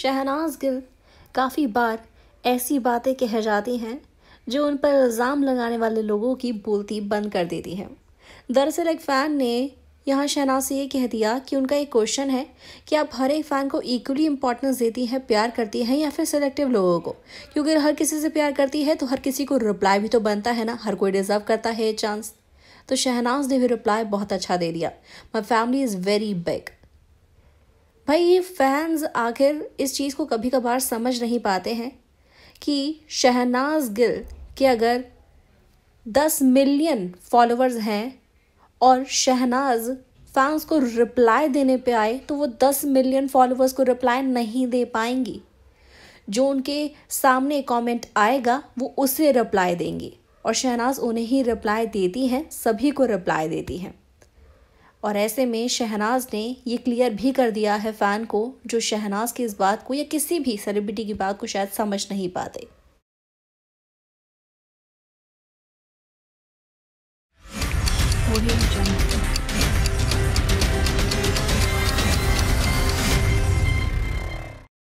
शहनाज गिल काफ़ी बार ऐसी बातें कह जाती हैं जो उन पर इल्ज़ाम लगाने वाले लोगों की बोलती बंद कर देती हैं दरअसल एक फ़ैन ने यहाँ शहनाज से ये कह दिया कि उनका एक क्वेश्चन है कि आप हर एक फ़ैन को इक्वली इंपॉर्टेंस देती हैं प्यार करती हैं या फिर सेलेक्टिव लोगों को क्योंकि हर किसी से प्यार करती है तो हर किसी को रिप्लाई भी तो बनता है ना हर कोई डिज़र्व करता है चांस तो शहनाज ने भी रिप्लाई बहुत अच्छा दे दिया my family is very big भाई ये फैंस आखिर इस चीज़ को कभी कभार समझ नहीं पाते हैं कि शहनाज गिल के अगर दस मिलियन फॉलोअर्स हैं और शहनाज फैंस को रिप्लाई देने पे आए तो वो दस मिलियन फॉलोअर्स को रिप्लाई नहीं दे पाएंगी जो उनके सामने कमेंट आएगा वो उसे रिप्लाई देंगी और शहनाज उन्हें ही रिप्लाई देती हैं सभी को रिप्लाई देती हैं और ऐसे में शहनाज ने ये क्लियर भी कर दिया है फ़ैन को जो शहनाज की इस बात को या किसी भी सेलिब्रिटी की बात को शायद समझ नहीं पाते